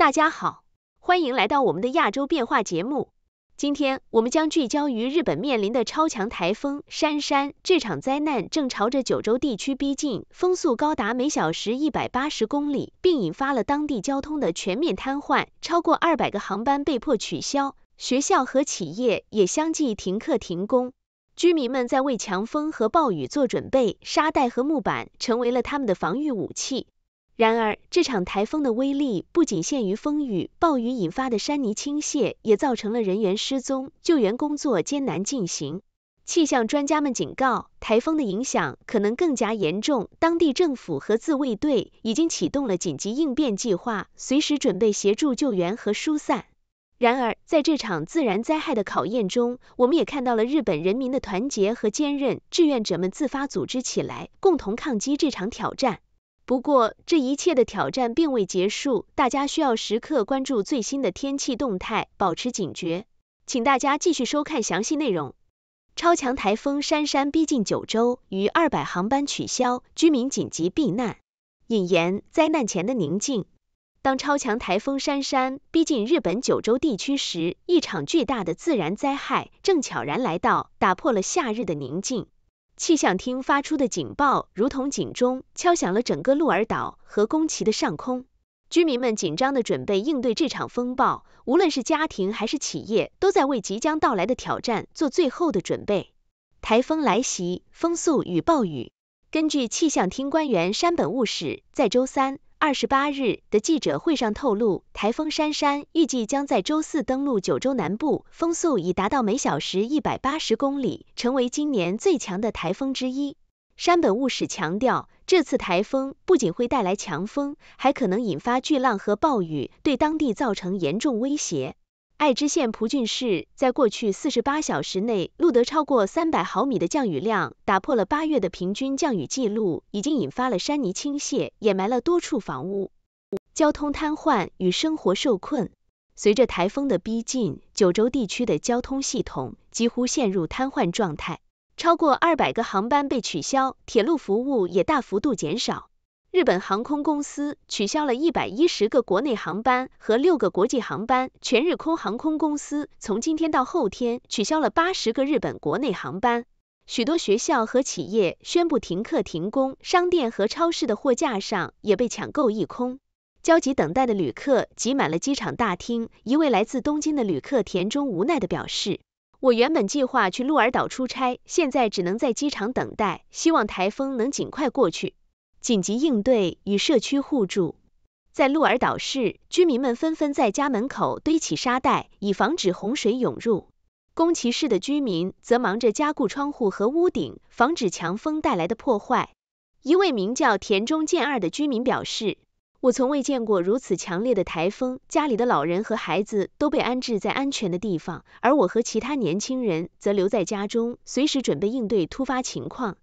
大家好，欢迎来到我们的亚洲变化节目。今天我们将聚焦于日本面临的超强台风珊珊。这场灾难正朝着九州地区逼近，风速高达每小时一百八十公里，并引发了当地交通的全面瘫痪。超过二百个航班被迫取消，学校和企业也相继停课停工。居民们在为强风和暴雨做准备，沙袋和木板成为了他们的防御武器。然而，这场台风的威力不仅限于风雨、暴雨引发的山泥倾泻，也造成了人员失踪，救援工作艰难进行。气象专家们警告，台风的影响可能更加严重。当地政府和自卫队已经启动了紧急应变计划，随时准备协助救援和疏散。然而，在这场自然灾害的考验中，我们也看到了日本人民的团结和坚韧。志愿者们自发组织起来，共同抗击这场挑战。不过，这一切的挑战并未结束，大家需要时刻关注最新的天气动态，保持警觉。请大家继续收看详细内容。超强台风珊珊逼近九州，逾二百航班取消，居民紧急避难。引言：灾难前的宁静。当超强台风珊珊逼近日本九州地区时，一场巨大的自然灾害正悄然来到，打破了夏日的宁静。气象厅发出的警报如同警钟，敲响了整个鹿儿岛和宫崎的上空。居民们紧张地准备应对这场风暴，无论是家庭还是企业，都在为即将到来的挑战做最后的准备。台风来袭，风速与暴雨。根据气象厅官员山本务史在周三。二十八日的记者会上透露，台风珊珊预计将在周四登陆九州南部，风速已达到每小时一百八十公里，成为今年最强的台风之一。山本务史强调，这次台风不仅会带来强风，还可能引发巨浪和暴雨，对当地造成严重威胁。爱知县蒲郡市在过去四十八小时内录得超过三百毫米的降雨量，打破了八月的平均降雨记录，已经引发了山泥倾泻，掩埋了多处房屋，交通瘫痪与生活受困。随着台风的逼近，九州地区的交通系统几乎陷入瘫痪状态，超过二百个航班被取消，铁路服务也大幅度减少。日本航空公司取消了一百一十个国内航班和六个国际航班。全日空航空公司从今天到后天取消了八十个日本国内航班。许多学校和企业宣布停课停工，商店和超市的货架上也被抢购一空。焦急等待的旅客挤满了机场大厅。一位来自东京的旅客田中无奈的表示：“我原本计划去鹿儿岛出差，现在只能在机场等待，希望台风能尽快过去。”紧急应对与社区互助。在鹿儿岛市，居民们纷纷在家门口堆起沙袋，以防止洪水涌入。宫崎市的居民则忙着加固窗户和屋顶，防止强风带来的破坏。一位名叫田中健二的居民表示：“我从未见过如此强烈的台风，家里的老人和孩子都被安置在安全的地方，而我和其他年轻人则留在家中，随时准备应对突发情况。”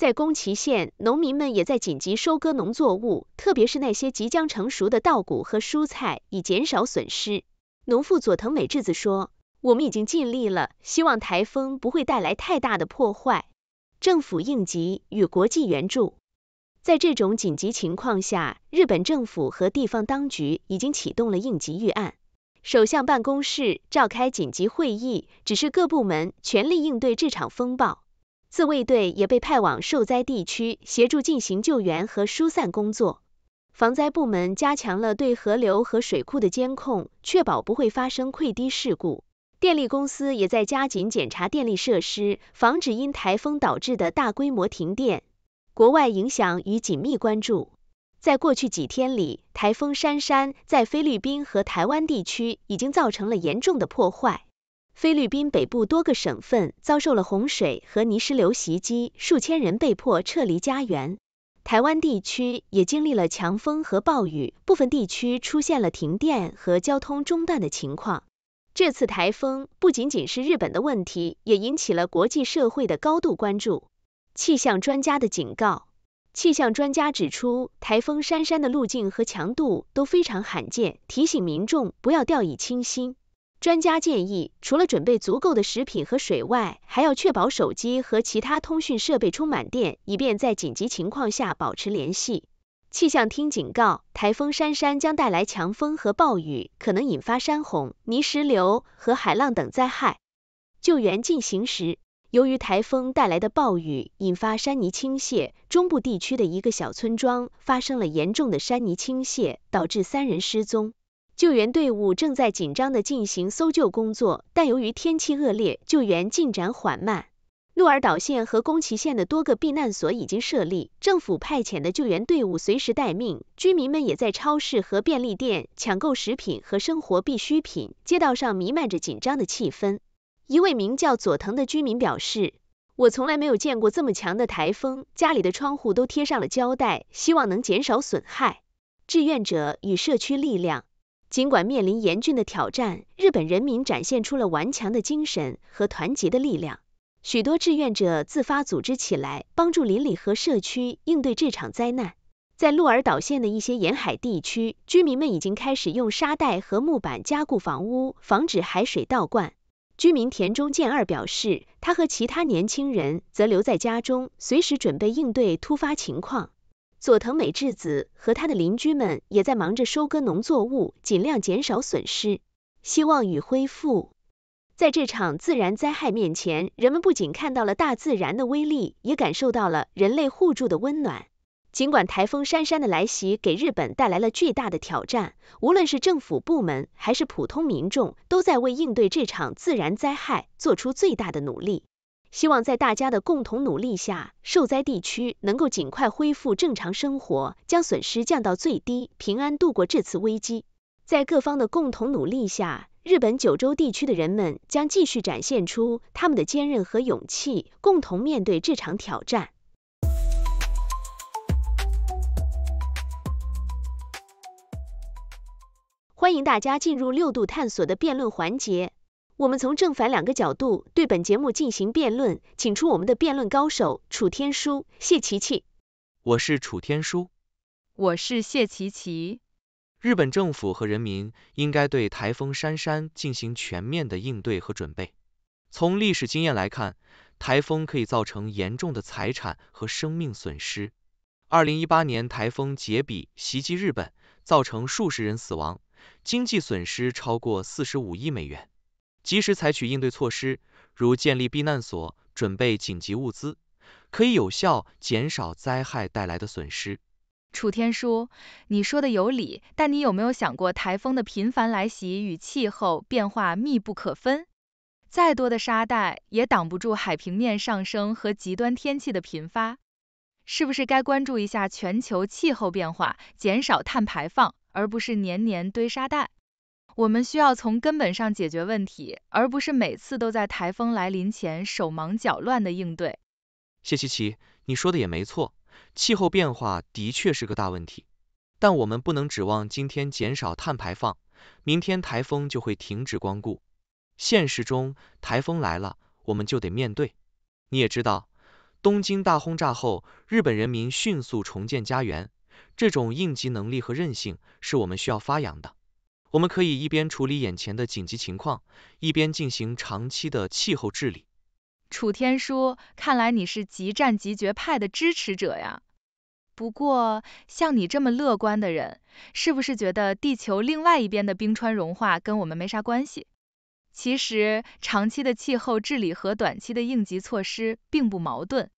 在宫崎县，农民们也在紧急收割农作物，特别是那些即将成熟的稻谷和蔬菜，以减少损失。农妇佐藤美智子说：“我们已经尽力了，希望台风不会带来太大的破坏。”政府应急与国际援助。在这种紧急情况下，日本政府和地方当局已经启动了应急预案，首相办公室召开紧急会议，指示各部门全力应对这场风暴。自卫队也被派往受灾地区，协助进行救援和疏散工作。防灾部门加强了对河流和水库的监控，确保不会发生溃堤事故。电力公司也在加紧检查电力设施，防止因台风导致的大规模停电。国外影响与紧密关注。在过去几天里，台风珊珊在菲律宾和台湾地区已经造成了严重的破坏。菲律宾北部多个省份遭受了洪水和泥石流袭击，数千人被迫撤离家园。台湾地区也经历了强风和暴雨，部分地区出现了停电和交通中断的情况。这次台风不仅仅是日本的问题，也引起了国际社会的高度关注。气象专家的警告：气象专家指出，台风珊珊的路径和强度都非常罕见，提醒民众不要掉以轻心。专家建议，除了准备足够的食品和水外，还要确保手机和其他通讯设备充满电，以便在紧急情况下保持联系。气象厅警告，台风珊珊将带来强风和暴雨，可能引发山洪、泥石流和海浪等灾害。救援进行时，由于台风带来的暴雨引发山泥倾泻，中部地区的一个小村庄发生了严重的山泥倾泻，导致三人失踪。救援队伍正在紧张地进行搜救工作，但由于天气恶劣，救援进展缓慢。鹿儿岛县和宫崎县的多个避难所已经设立，政府派遣的救援队伍随时待命。居民们也在超市和便利店抢购食品和生活必需品，街道上弥漫着紧张的气氛。一位名叫佐藤的居民表示：“我从来没有见过这么强的台风，家里的窗户都贴上了胶带，希望能减少损害。”志愿者与社区力量。尽管面临严峻的挑战，日本人民展现出了顽强的精神和团结的力量。许多志愿者自发组织起来，帮助邻里和社区应对这场灾难。在鹿儿岛县的一些沿海地区，居民们已经开始用沙袋和木板加固房屋，防止海水倒灌。居民田中健二表示，他和其他年轻人则留在家中，随时准备应对突发情况。佐藤美智子和他的邻居们也在忙着收割农作物，尽量减少损失，希望与恢复。在这场自然灾害面前，人们不仅看到了大自然的威力，也感受到了人类互助的温暖。尽管台风姗姗的来袭给日本带来了巨大的挑战，无论是政府部门还是普通民众，都在为应对这场自然灾害做出最大的努力。希望在大家的共同努力下，受灾地区能够尽快恢复正常生活，将损失降到最低，平安度过这次危机。在各方的共同努力下，日本九州地区的人们将继续展现出他们的坚韧和勇气，共同面对这场挑战。欢迎大家进入六度探索的辩论环节。我们从正反两个角度对本节目进行辩论，请出我们的辩论高手楚天舒、谢琪琪。我是楚天舒。我是谢琪琪。日本政府和人民应该对台风珊珊进行全面的应对和准备。从历史经验来看，台风可以造成严重的财产和生命损失。二零一八年台风杰比袭击日本，造成数十人死亡，经济损失超过四十五亿美元。及时采取应对措施，如建立避难所、准备紧急物资，可以有效减少灾害带来的损失。楚天舒，你说的有理，但你有没有想过，台风的频繁来袭与气候变化密不可分？再多的沙袋也挡不住海平面上升和极端天气的频发。是不是该关注一下全球气候变化，减少碳排放，而不是年年堆沙袋？我们需要从根本上解决问题，而不是每次都在台风来临前手忙脚乱的应对。谢琪琪，你说的也没错，气候变化的确是个大问题。但我们不能指望今天减少碳排放，明天台风就会停止光顾。现实中，台风来了，我们就得面对。你也知道，东京大轰炸后，日本人民迅速重建家园，这种应急能力和韧性是我们需要发扬的。我们可以一边处理眼前的紧急情况，一边进行长期的气候治理。楚天舒，看来你是极战极决派的支持者呀。不过，像你这么乐观的人，是不是觉得地球另外一边的冰川融化跟我们没啥关系？其实，长期的气候治理和短期的应急措施并不矛盾。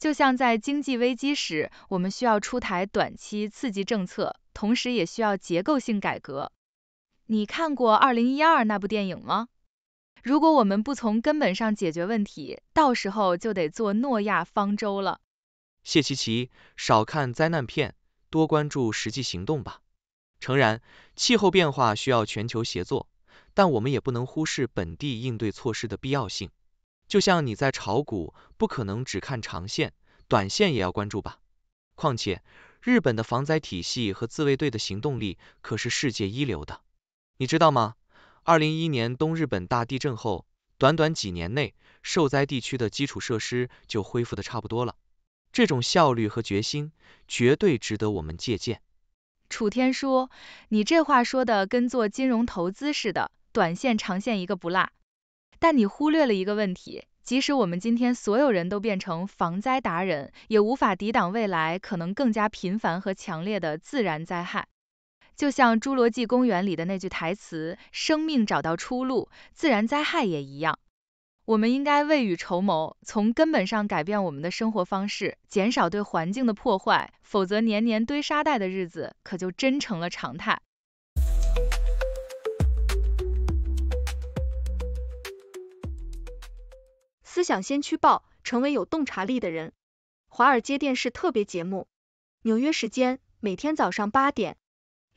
就像在经济危机时，我们需要出台短期刺激政策，同时也需要结构性改革。你看过《二零一二》那部电影吗？如果我们不从根本上解决问题，到时候就得做诺亚方舟了。谢琪琪，少看灾难片，多关注实际行动吧。诚然，气候变化需要全球协作，但我们也不能忽视本地应对措施的必要性。就像你在炒股，不可能只看长线，短线也要关注吧。况且，日本的防灾体系和自卫队的行动力可是世界一流的。你知道吗？二零一一年东日本大地震后，短短几年内，受灾地区的基础设施就恢复的差不多了。这种效率和决心，绝对值得我们借鉴。楚天说，你这话说的跟做金融投资似的，短线、长线一个不落。但你忽略了一个问题，即使我们今天所有人都变成防灾达人，也无法抵挡未来可能更加频繁和强烈的自然灾害。就像《侏罗纪公园》里的那句台词：“生命找到出路，自然灾害也一样。”我们应该未雨绸缪，从根本上改变我们的生活方式，减少对环境的破坏，否则年年堆沙袋的日子可就真成了常态。思想先驱报，成为有洞察力的人。华尔街电视特别节目，纽约时间每天早上八点。